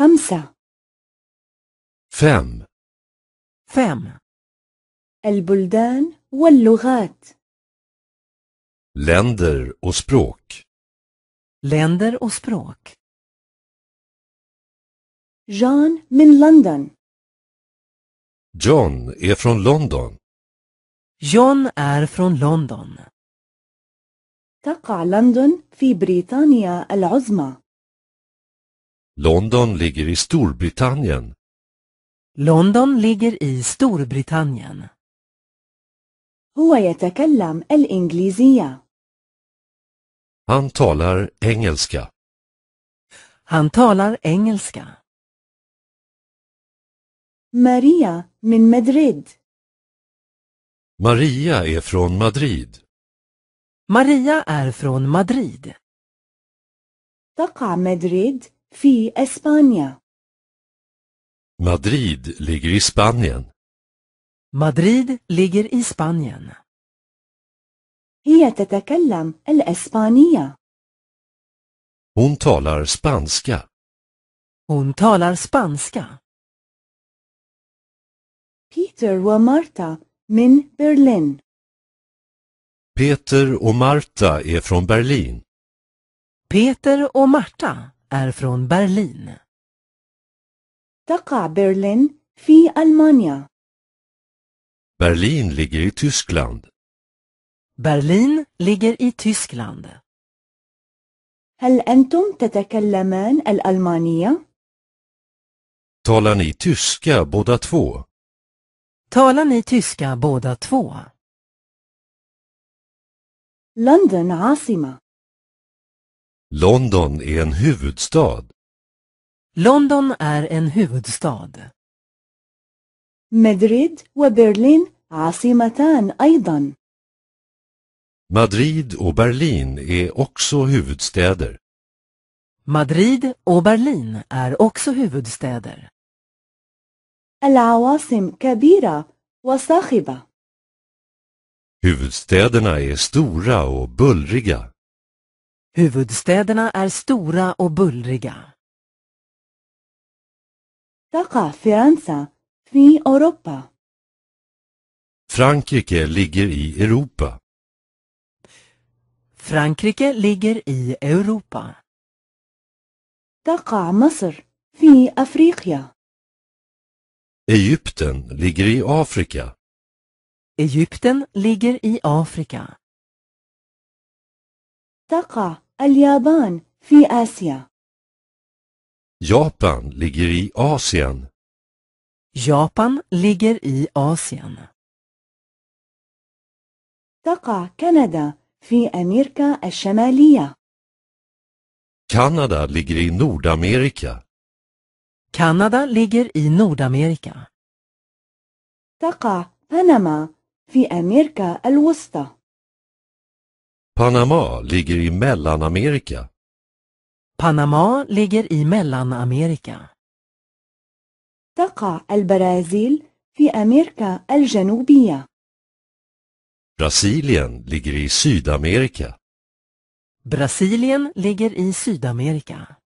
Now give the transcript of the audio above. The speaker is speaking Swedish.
خمسة ferme ferme البلدان واللغات länder och språk länder och språk John من لندن John är från London John är från London تقع لندن في بريطانيا العظمى London ligger i Storbritannien. London ligger i Storbritannien. Han talar engelska. Han talar engelska. Maria min Madrid. Maria är från Madrid. Maria är från Madrid. تقع مدريد في إسبانيا Madrid ligger i Spanien. Madrid ligger i Spanien. هي تتكلم الإسبانية. Hon talar spanska. Hon talar spanska. Peter ومارتا من برلين. Peter och Marta är från Berlin. Peter och Marta är från Berlin. تقع برلين في ألمانيا. Berlin ligger i Tyskland. Berlin ligger i Tyskland. هل أنتم تتكلمان الألمانية؟ Talar ni tyska båda två? Talar ni tyska båda två? London عاصمة. London är en huvudstad. London är en huvudstad. مدريد وبرلين عاصمتان أيضا. Madrid och Berlin är också huvudstäder. Madrid och Berlin är också huvudstäder. العواصم كبيرة وصاخبة. Huvudstäderna är stora och bullriga. Huvudstäderna är stora och bullriga. تقع فرنسا في أوروبا. Frankrike ligger i Europa. Frankrike ligger i Europa. تقع مصر في أفريقيا. Egypten ligger i Afrika. Egypten ligger i Afrika. تقع اليابان في آسيا. Japan ligger i Asien. Japan ligger i Asien. تقع كندا في أمريكا الشمالية. Kanada ligger i Nordamerika. Kanada ligger i Nordamerika. تقع بنما في أمريكا الوسطى. Panama ligger i Mellanamerika. Panama ligger i Mellanamerika. تقع البرازيل في أمريكا الجنوبية. Brasilien ligger i Sydamerika. Brasilien ligger i Sydamerika.